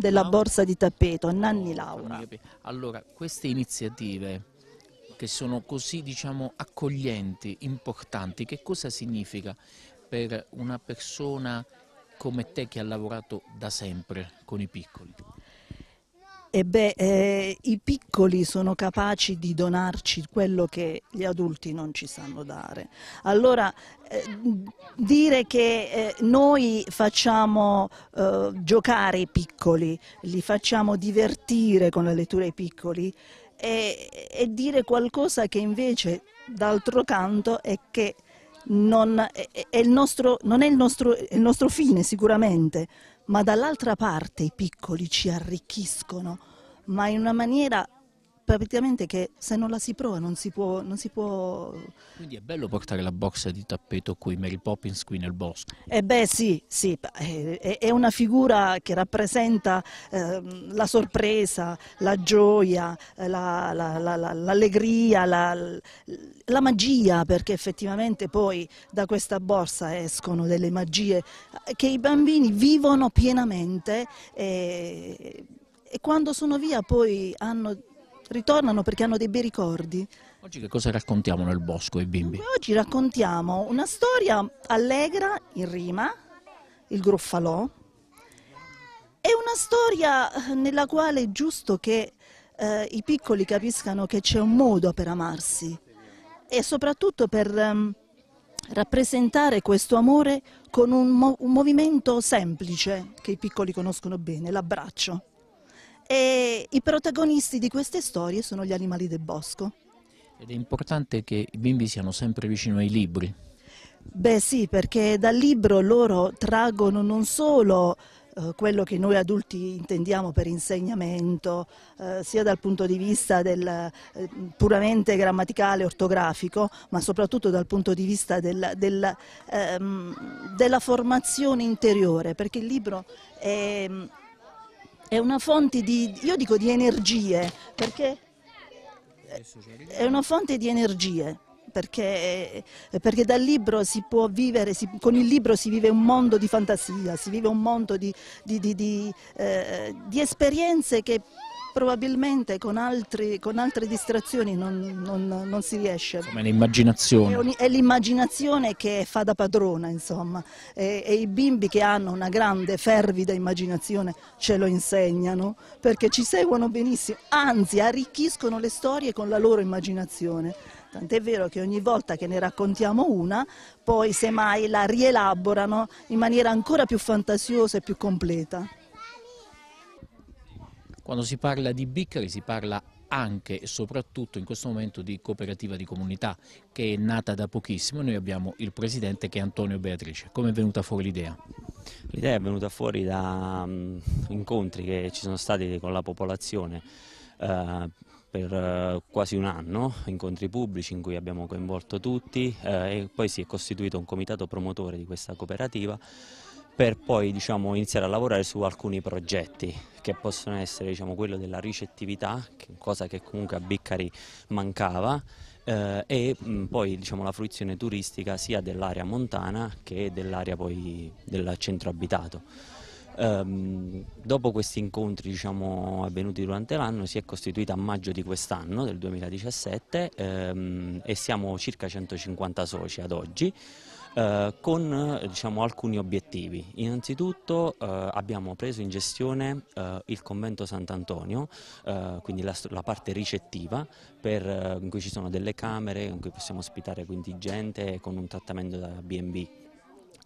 della borsa di tappeto, Nanni Laura. Allora, queste iniziative che sono così diciamo, accoglienti, importanti, che cosa significa per una persona come te che ha lavorato da sempre con i piccoli? E beh, eh, i piccoli sono capaci di donarci quello che gli adulti non ci sanno dare. Allora, eh, dire che eh, noi facciamo eh, giocare i piccoli, li facciamo divertire con la lettura ai piccoli, è dire qualcosa che invece, d'altro canto, è che non è, è il nostro, non è il nostro, il nostro fine sicuramente, ma dall'altra parte i piccoli ci arricchiscono ma in una maniera praticamente che se non la si prova non si può... Non si può... Quindi è bello portare la box di tappeto qui, Mary Poppins, qui nel bosco. Eh beh sì, sì eh, è, una figura che rappresenta ehm, la sorpresa, la gioia, l'allegria, eh, la, la, la, la, magia, perché effettivamente poi da questa borsa escono delle magie che i bambini vivono pienamente. E e quando sono via poi hanno, ritornano perché hanno dei bei ricordi. Oggi che cosa raccontiamo nel bosco ai bimbi? Dunque, oggi raccontiamo una storia allegra in rima, il gruffalò, è una storia nella quale è giusto che eh, i piccoli capiscano che c'è un modo per amarsi e soprattutto per um, rappresentare questo amore con un, mo un movimento semplice che i piccoli conoscono bene, l'abbraccio e i protagonisti di queste storie sono gli animali del bosco. Ed è importante che i bimbi siano sempre vicino ai libri. Beh sì, perché dal libro loro traggono non solo eh, quello che noi adulti intendiamo per insegnamento, eh, sia dal punto di vista del, eh, puramente grammaticale, ortografico, ma soprattutto dal punto di vista del, del, ehm, della formazione interiore, perché il libro è è una fonte di, io dico di energie, perché è una fonte di energie. Perché, perché, dal libro si può vivere, si, con il libro si vive un mondo di fantasia, si vive un mondo di, di, di, eh, di esperienze che probabilmente con, altri, con altre distrazioni non, non, non si riesce. Insomma, è l'immaginazione. È l'immaginazione che fa da padrona, insomma, e, e, i bimbi che hanno una grande, fervida immaginazione ce lo insegnano, perché ci seguono benissimo, anzi arricchiscono le storie con la loro immaginazione. Tant'è vero che ogni volta che ne raccontiamo una, poi semmai la rielaborano in maniera ancora più fantasiosa e più completa. Quando si parla di Biccari si parla anche e soprattutto in questo momento di cooperativa di comunità che è nata da pochissimo. Noi abbiamo il presidente che è Antonio Beatrice. Come è venuta fuori l'idea? L'idea è venuta fuori da um, incontri che ci sono stati con la popolazione uh, per eh, quasi un anno, incontri pubblici in cui abbiamo coinvolto tutti uh, e poi si è costituito un comitato promotore di questa cooperativa per poi diciamo, iniziare a lavorare su alcuni progetti che possono essere diciamo, quello della ricettività, cosa che comunque a Biccari mancava, eh, e mh, poi diciamo, la fruizione turistica sia dell'area montana che dell'area del centro abitato. Ehm, dopo questi incontri diciamo, avvenuti durante l'anno si è costituita a maggio di quest'anno, del 2017, ehm, e siamo circa 150 soci ad oggi. Eh, con diciamo, alcuni obiettivi. Innanzitutto eh, abbiamo preso in gestione eh, il convento Sant'Antonio, eh, quindi la, la, parte ricettiva, per, eh, in cui ci sono delle camere in cui possiamo ospitare quindi gente con un trattamento da B&B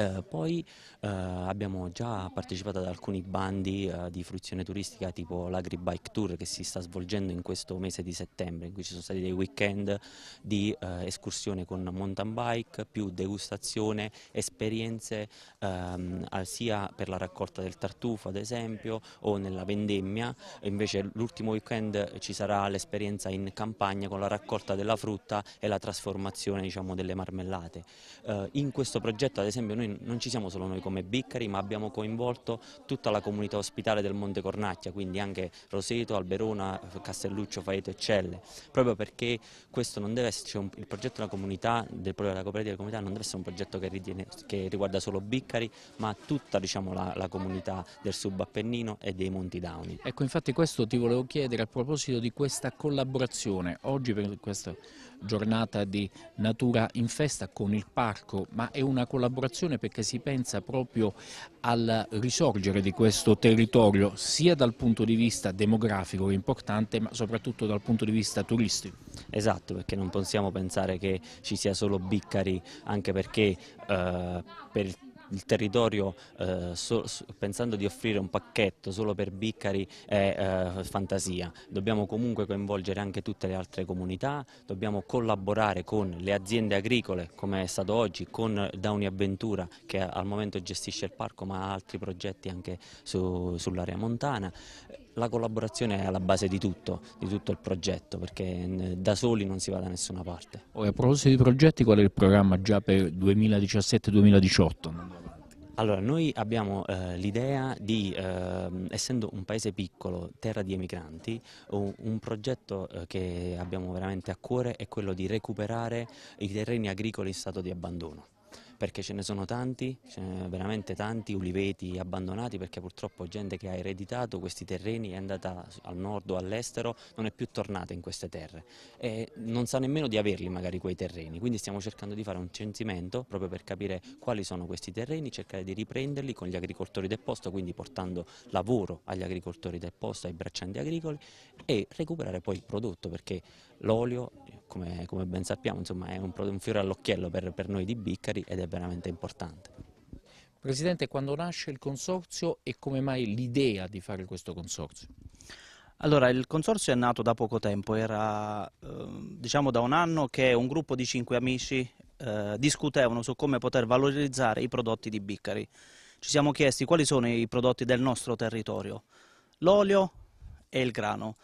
eh, poi eh, abbiamo già partecipato ad alcuni bandi eh, di fruizione turistica tipo l'Agri Bike Tour che si sta svolgendo in questo mese di settembre in cui ci sono stati dei weekend di eh, escursione con mountain bike più degustazione, esperienze ehm, sia per la raccolta del tartufo ad esempio o nella vendemmia, invece l'ultimo weekend ci sarà l'esperienza in campagna con la raccolta della frutta e la trasformazione diciamo, delle marmellate. Eh, in questo progetto ad esempio noi non ci siamo solo noi come Biccari ma abbiamo coinvolto tutta la comunità ospitale del Monte Cornacchia, quindi anche Roseto, Alberona, Castelluccio, Faeto e Celle, proprio perché essere, cioè, il progetto della comunità, del, della cooperativa della comunità non deve essere un progetto che, ritiene, che riguarda solo Biccari ma tutta diciamo, la, la comunità del subappennino e dei Monti Downi. Ecco infatti questo ti volevo chiedere a proposito di questa collaborazione, oggi per questo giornata di natura in festa con il parco, ma è una collaborazione perché si pensa proprio al risorgere di questo territorio sia dal punto di vista demografico che è importante, ma soprattutto dal punto di vista turistico. Esatto, perché non possiamo pensare che ci sia solo Biccari, anche perché eh, per il il territorio eh, so, pensando di offrire un pacchetto solo per Biccari è eh, fantasia, dobbiamo comunque coinvolgere anche tutte le altre comunità, dobbiamo collaborare con le aziende agricole come è stato oggi, con Downi Avventura che al momento gestisce il parco ma ha altri progetti anche su, sull'area montana. La collaborazione è alla base di tutto, di tutto il progetto, perché eh, da soli non si va da nessuna parte. a proposito di progetti, qual è il programma già per 2017-2018? Allora, noi abbiamo eh, l'idea di, eh, essendo un paese piccolo, terra di emigranti, un, un progetto eh, che abbiamo veramente a cuore è quello di recuperare i terreni agricoli in stato di abbandono perché ce ne sono tanti, ce ne veramente tanti uliveti abbandonati perché purtroppo gente che ha ereditato questi terreni è andata al nord o all'estero, non è più tornata in queste terre e non sa nemmeno di averli magari quei terreni, quindi stiamo cercando di fare un censimento proprio per capire quali sono questi terreni, cercare di riprenderli con gli agricoltori del posto, quindi portando lavoro agli agricoltori del posto, ai braccianti agricoli e recuperare poi il prodotto perché l'olio come, come ben sappiamo insomma, è un, un fiore all'occhiello per, per noi di Biccari ed è veramente importante. Presidente, quando nasce il consorzio e come mai l'idea di fare questo consorzio? Allora, il consorzio è nato da poco tempo, era ehm, diciamo da un anno che un gruppo di cinque amici eh, discutevano su come poter valorizzare i prodotti di Biccari. Ci siamo chiesti quali sono i prodotti del nostro territorio, l'olio e il grano.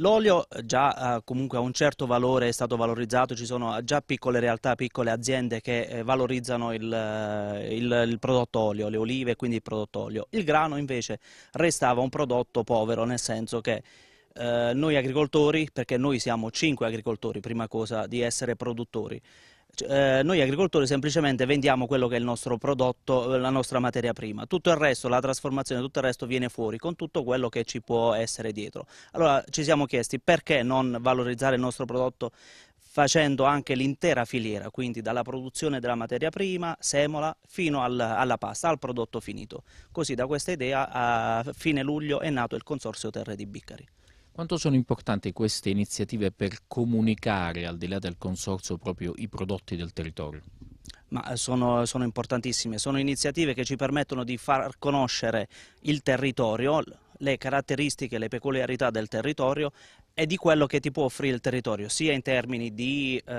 L'olio eh, già eh, comunque ha un certo valore, è stato valorizzato, ci sono eh, già piccole realtà, piccole aziende che eh, valorizzano il, eh, il, il, prodotto olio, le olive e quindi il prodotto olio. Il grano invece restava un prodotto povero, nel senso che eh, noi agricoltori, perché noi siamo cinque agricoltori, prima cosa, di essere produttori, eh, noi agricoltori semplicemente vendiamo quello che è il nostro prodotto, eh, la nostra materia prima. Tutto il resto, la trasformazione, tutto il resto viene fuori con tutto quello che ci può essere dietro. Allora ci siamo chiesti perché non valorizzare il nostro prodotto facendo anche l'intera filiera, quindi dalla produzione della materia prima, semola, fino al, alla pasta, al prodotto finito. Così da questa idea a fine luglio è nato il Consorzio Terre di Biccari. Quanto sono importanti queste iniziative per comunicare al di là del consorzio proprio i prodotti del territorio? Ma eh, sono, sono, importantissime, sono iniziative che ci permettono di far conoscere il territorio, le caratteristiche, le peculiarità del territorio e di quello che ti può offrire il territorio, sia in termini di eh,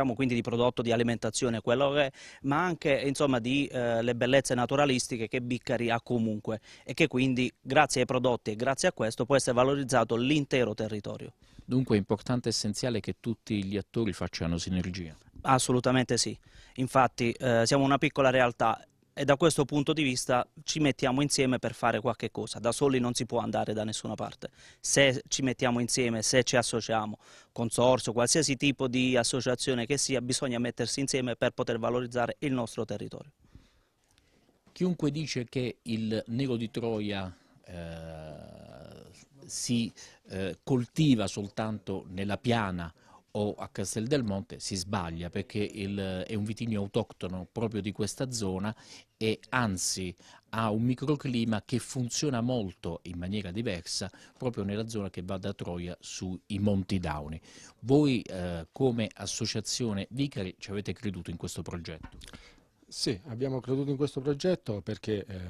diciamo quindi di prodotto di alimentazione, quello è, ma anche insomma di eh, le bellezze naturalistiche che Biccari ha comunque e che quindi grazie ai prodotti e grazie a questo può essere valorizzato l'intero territorio. Dunque è importante e essenziale che tutti gli attori facciano sinergia. Assolutamente sì, infatti eh, siamo una piccola realtà e da questo punto di vista ci mettiamo insieme per fare qualche cosa, da soli non si può andare da nessuna parte, se ci mettiamo insieme, se ci associamo, consorzio, qualsiasi tipo di associazione che sia, bisogna mettersi insieme per poter valorizzare il nostro territorio. Chiunque dice che il nero di Troia eh, si eh, coltiva soltanto nella piana o a Castel del Monte si sbaglia perché il, è un vitigno autoctono proprio di questa zona e anzi ha un microclima che funziona molto in maniera diversa proprio nella zona che va da Troia sui Monti Dauni. Voi eh, come associazione Vicari ci avete creduto in questo progetto? Sì, abbiamo creduto in questo progetto perché eh,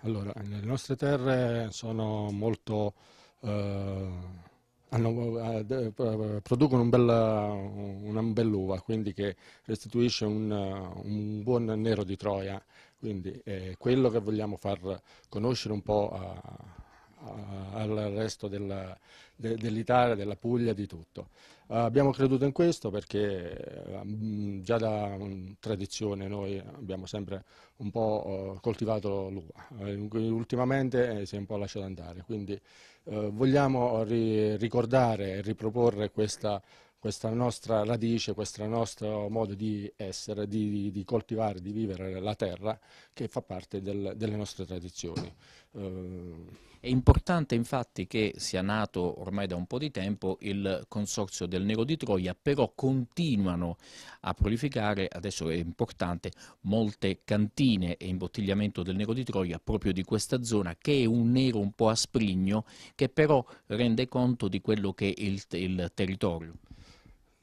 allora, le nostre terre sono molto... Eh, hanno, eh, eh, producono un, bella, una bell'uva, quindi che restituisce un, un buon nero di Troia. Quindi eh, è quello che vogliamo far conoscere un po' a, al resto dell'Italia, de, dell della Puglia, di tutto. Uh, abbiamo creduto in questo perché um, già da um, tradizione noi abbiamo sempre un po' uh, coltivato l'uva, uh, ultimamente eh, si è un po' lasciato andare, quindi eh, vogliamo ri ricordare e riproporre questa questa nostra radice, questo nostro modo di essere, di, di, coltivare, di vivere la terra che fa parte del, delle nostre tradizioni. Eh, è importante infatti che sia nato ormai da un po' di tempo il consorzio del Nero di Troia, però continuano a prolificare, adesso è importante, molte cantine e imbottigliamento del Nero di Troia proprio di questa zona che è un nero un po' asprigno che però rende conto di quello che è il, il territorio.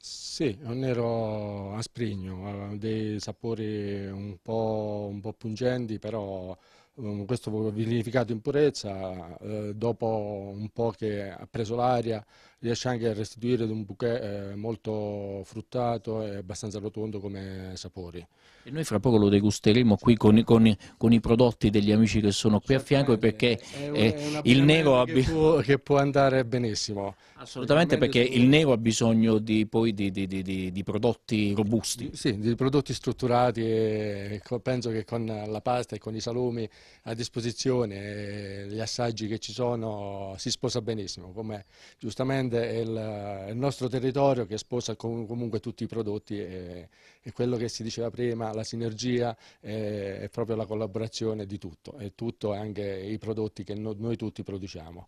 Sì, è un nero asprigno, ha dei sapori un po', un po pungenti, però um, questo vinificato in purezza, eh, dopo un po' che ha preso l'aria, riesce anche a restituire un bouquet eh, molto fruttato e abbastanza rotondo come sapori. E noi fra poco lo degusteremo qui con, con, con i prodotti degli amici che sono qui a fianco perché è, eh, è il nero ha che, può, che può andare benissimo. Assolutamente perché il nero ha bisogno di, poi di, di, di, di prodotti robusti. Sì, di prodotti strutturati e penso che con la pasta e con i salumi a disposizione, eh, gli assaggi che ci sono, si sposa benissimo, come giustamente grande è il, il nostro territorio che sposa com comunque tutti i prodotti e, e, quello che si diceva prima, la sinergia è, è proprio la collaborazione di tutto e tutto anche i prodotti che no, noi tutti produciamo.